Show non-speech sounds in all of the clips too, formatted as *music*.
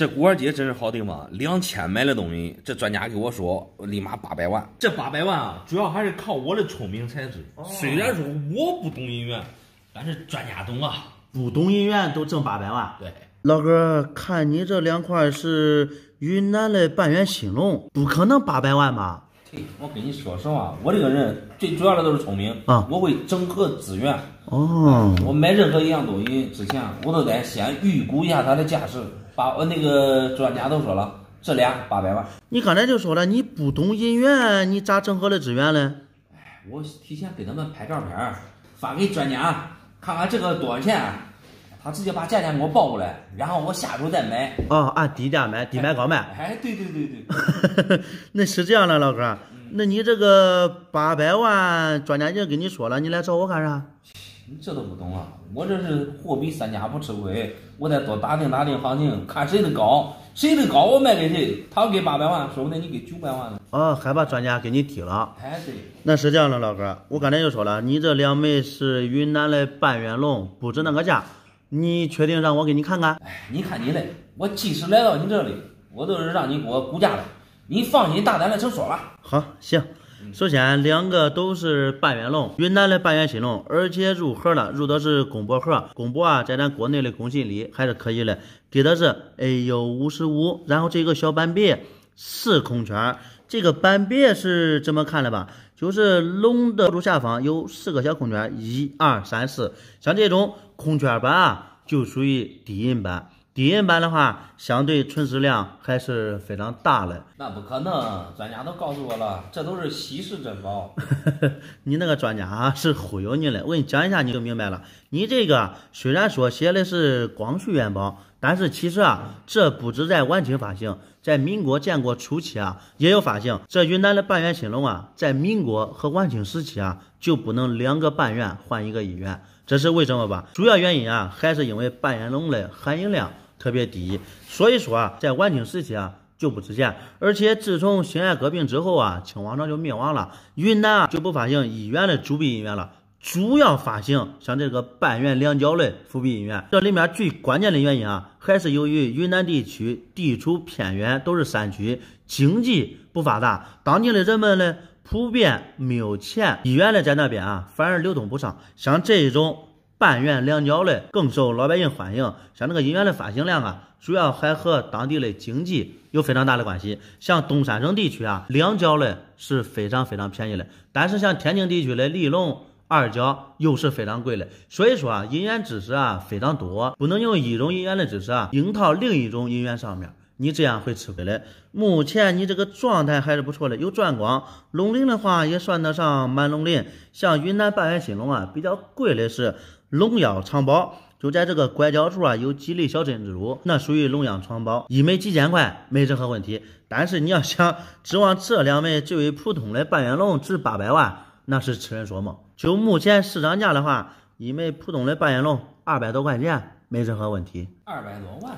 这古玩街真是好地方，两千买的东西，这专家给我说，立马八百万。这八百万啊，主要还是靠我的聪明才智。虽然说我不懂银元，但是专家懂啊。不懂银元都挣八百万？对。老哥，看你这两块是云南的半圆新龙，不可能八百万吧？对，我跟你说实话，我这个人最主要的都是聪明啊，我会整合资源。哦。我买任何一样东西之前，我都得先预估一下它的价值。啊，我那个专家都说了，这俩八百万。你刚才就说了，你不懂银元，你咋整合的资源呢？哎，我提前给他们拍照片，发给专家看看这个多少钱，他直接把价钱给我报过来，然后我下手再买。哦，按低价买，低买高卖。哎，对对对对，*laughs* 那是这样的，老哥，那你这个八百万，专家已经跟你说了，你来找我干啥？你这都不懂了，我这是货比三家不吃亏，我得多打听打听行情，看谁的高，谁的高我卖给谁。他给八百万，说不定你给九百万呢。哦，害怕专家给你低了？哎，对。那是这样的，老哥，我刚才就说了，你这两枚是云南的半圆龙，不止那个价，你确定让我给你看看？哎，你看你的，我即使来到你这里，我都是让你给我估价的，你放心大胆的称说吧。好，行。首先，两个都是半圆龙，云南的半圆新龙，而且入盒了，入的是公博盒。公博啊，在咱国内的公信力还是可以的，给的是 A U 五十五。然后这个小版别四空圈，这个版别是怎么看的吧？就是龙的头下方有四个小空圈，一二三四，像这种空圈版啊，就属于低音版。低音版的话，相对存世量还是非常大的。*laughs* 那不可能，专家都告诉我了，这都是稀世珍宝。*laughs* 你那个专家啊，是忽悠你嘞。我给你讲一下，你就明白了。你这个虽然说写的是光绪元宝，但是其实啊，这不止在晚清发行，在民国建国初期啊，也有发行。这云南的半圆青龙啊，在民国和晚清时期啊，就不能两个半圆换一个一元，这是为什么吧？主要原因啊，还是因为半圆龙的含银量。特别低，所以说啊，在晚清时期啊就不值钱，而且自从辛亥革命之后啊，清王朝就灭亡了，云南啊就不发行一元的铸币银元了，主要发行像这个半元两角的辅币银元。这里面最关键的原因啊，还是由于云南地区地处偏远，都是山区，经济不发达，当地的人们呢普遍没有钱，一元的在那边啊反而流通不上，像这一种。半圆两角的更受老百姓欢迎，像这个银元的发行量啊，主要还和当地的经济有非常大的关系。像东三省地区啊，两角的是非常非常便宜的，但是像天津地区的立隆二角又是非常贵的。所以说啊，银元知识啊非常多，不能用一种银元的知识啊硬套另一种银元上面，你这样会吃亏的。目前你这个状态还是不错的，有钻光龙鳞的话也算得上满龙鳞。像云南半圆新龙啊，比较贵的是。龙腰藏宝就在这个拐角处啊，有几粒小珍珠，那属于龙腰藏宝，一枚几千块，没任何问题。但是你要想指望这两枚最为普通的半圆龙值八百万，那是痴人说梦。就目前市场价的话，一枚普通的半圆龙二百多块钱，没任何问题。二百多万？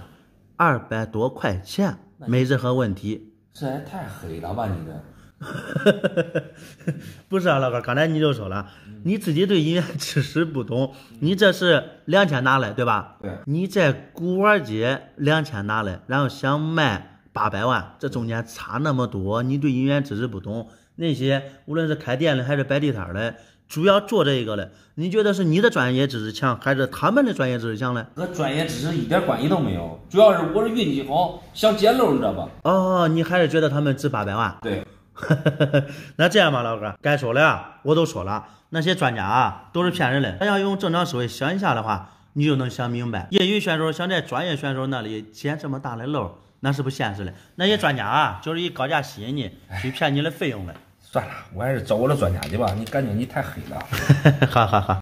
二百多块钱没任何问题？这也太黑了吧！你这。*laughs* 不是啊，老哥，刚才你就说了，你自己对银元知识不懂，你这是两千拿的，对吧？对。你在古玩街两千拿的，然后想卖八百万，这中间差那么多，你对银元知识不懂。那些无论是开店的还是摆地摊的，主要做这个的，你觉得是你的专业知识强，还是他们的专业知识强呢？和专业知识一点关系都没有，主要是我是运气好，想捡漏，你知道吧？哦，你还是觉得他们值八百万？对。*laughs* 那这样吧，老哥，该说的我都说了，那些专家啊都是骗人的。他要用正常思维想一下的话，你就能想明白。业余选手想在专业选手那里捡这么大的漏，那是不现实的。那些专家啊，就是以高价吸引你，去骗你的费用的。算了，我还是找我的专家去吧。你感觉你太黑了。好 *laughs* 好好。